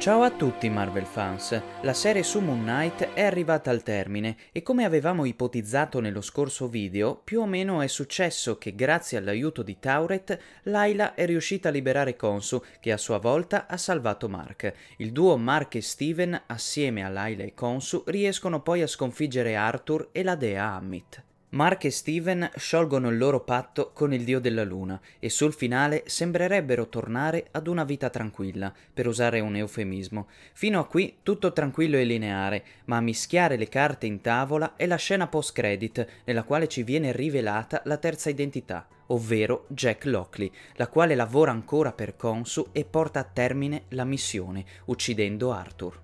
Ciao a tutti Marvel fans, la serie su Moon Knight è arrivata al termine e come avevamo ipotizzato nello scorso video, più o meno è successo che grazie all'aiuto di Tauret, Laila è riuscita a liberare Konsu, che a sua volta ha salvato Mark. Il duo Mark e Steven, assieme a Laila e Konsu, riescono poi a sconfiggere Arthur e la dea Amit. Mark e Steven sciolgono il loro patto con il dio della luna e sul finale sembrerebbero tornare ad una vita tranquilla, per usare un eufemismo. Fino a qui tutto tranquillo e lineare, ma a mischiare le carte in tavola è la scena post-credit, nella quale ci viene rivelata la terza identità, ovvero Jack Lockley, la quale lavora ancora per Consu e porta a termine la missione, uccidendo Arthur.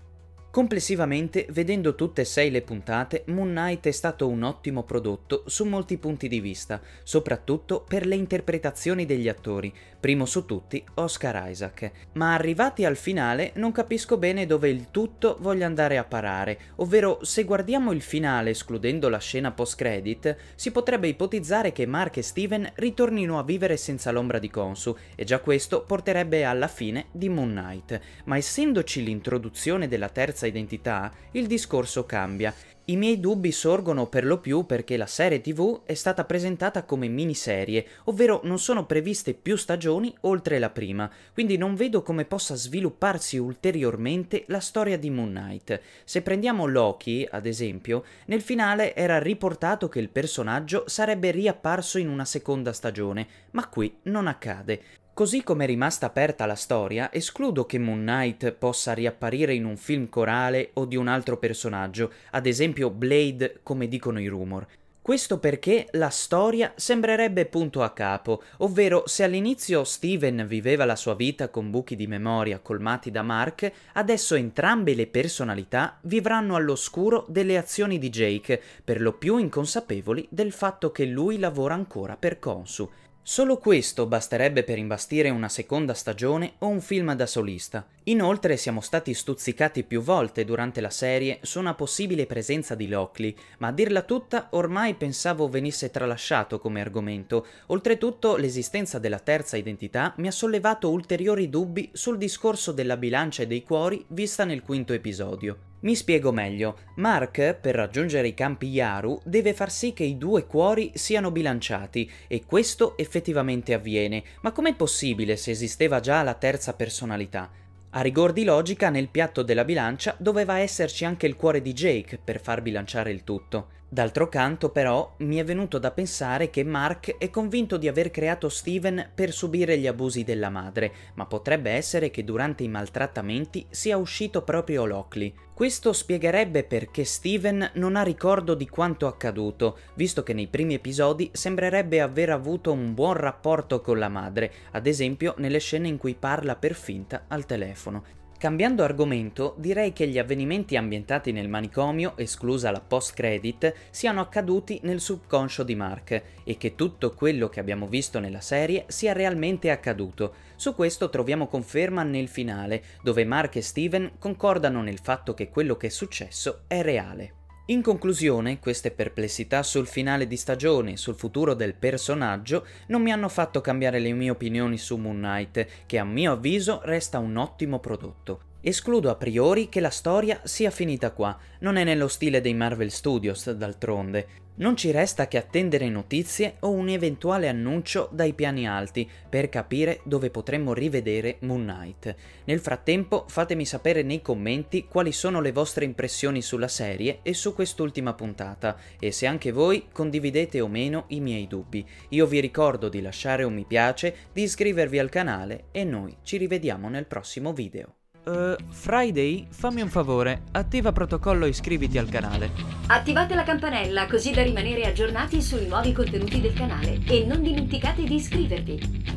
Complessivamente, vedendo tutte e sei le puntate, Moon Knight è stato un ottimo prodotto su molti punti di vista, soprattutto per le interpretazioni degli attori, primo su tutti Oscar Isaac. Ma arrivati al finale non capisco bene dove il tutto voglia andare a parare, ovvero se guardiamo il finale escludendo la scena post-credit, si potrebbe ipotizzare che Mark e Steven ritornino a vivere senza l'ombra di Consu, e già questo porterebbe alla fine di Moon Knight. Ma essendoci l'introduzione della terza identità, il discorso cambia. I miei dubbi sorgono per lo più perché la serie TV è stata presentata come miniserie, ovvero non sono previste più stagioni oltre la prima, quindi non vedo come possa svilupparsi ulteriormente la storia di Moon Knight. Se prendiamo Loki, ad esempio, nel finale era riportato che il personaggio sarebbe riapparso in una seconda stagione, ma qui non accade. Così come è rimasta aperta la storia, escludo che Moon Knight possa riapparire in un film corale o di un altro personaggio, ad esempio Blade come dicono i rumor. Questo perché la storia sembrerebbe punto a capo, ovvero se all'inizio Steven viveva la sua vita con buchi di memoria colmati da Mark, adesso entrambe le personalità vivranno all'oscuro delle azioni di Jake, per lo più inconsapevoli del fatto che lui lavora ancora per Consu. Solo questo basterebbe per imbastire una seconda stagione o un film da solista. Inoltre siamo stati stuzzicati più volte durante la serie su una possibile presenza di Lockley, ma a dirla tutta ormai pensavo venisse tralasciato come argomento. Oltretutto l'esistenza della terza identità mi ha sollevato ulteriori dubbi sul discorso della bilancia e dei cuori vista nel quinto episodio. Mi spiego meglio, Mark per raggiungere i campi Yaru deve far sì che i due cuori siano bilanciati e questo effettivamente avviene, ma com'è possibile se esisteva già la terza personalità? A rigor di logica nel piatto della bilancia doveva esserci anche il cuore di Jake per far bilanciare il tutto. D'altro canto, però, mi è venuto da pensare che Mark è convinto di aver creato Steven per subire gli abusi della madre, ma potrebbe essere che durante i maltrattamenti sia uscito proprio Lockley. Questo spiegherebbe perché Steven non ha ricordo di quanto accaduto, visto che nei primi episodi sembrerebbe aver avuto un buon rapporto con la madre, ad esempio nelle scene in cui parla per finta al telefono. Cambiando argomento, direi che gli avvenimenti ambientati nel manicomio, esclusa la post-credit, siano accaduti nel subconscio di Mark e che tutto quello che abbiamo visto nella serie sia realmente accaduto. Su questo troviamo conferma nel finale, dove Mark e Steven concordano nel fatto che quello che è successo è reale. In conclusione, queste perplessità sul finale di stagione, e sul futuro del personaggio, non mi hanno fatto cambiare le mie opinioni su Moon Knight, che a mio avviso resta un ottimo prodotto. Escludo a priori che la storia sia finita qua, non è nello stile dei Marvel Studios, d'altronde. Non ci resta che attendere notizie o un eventuale annuncio dai piani alti per capire dove potremmo rivedere Moon Knight. Nel frattempo fatemi sapere nei commenti quali sono le vostre impressioni sulla serie e su quest'ultima puntata e se anche voi condividete o meno i miei dubbi. Io vi ricordo di lasciare un mi piace, di iscrivervi al canale e noi ci rivediamo nel prossimo video. Uh, Friday, fammi un favore, attiva protocollo e iscriviti al canale. Attivate la campanella così da rimanere aggiornati sui nuovi contenuti del canale e non dimenticate di iscrivervi.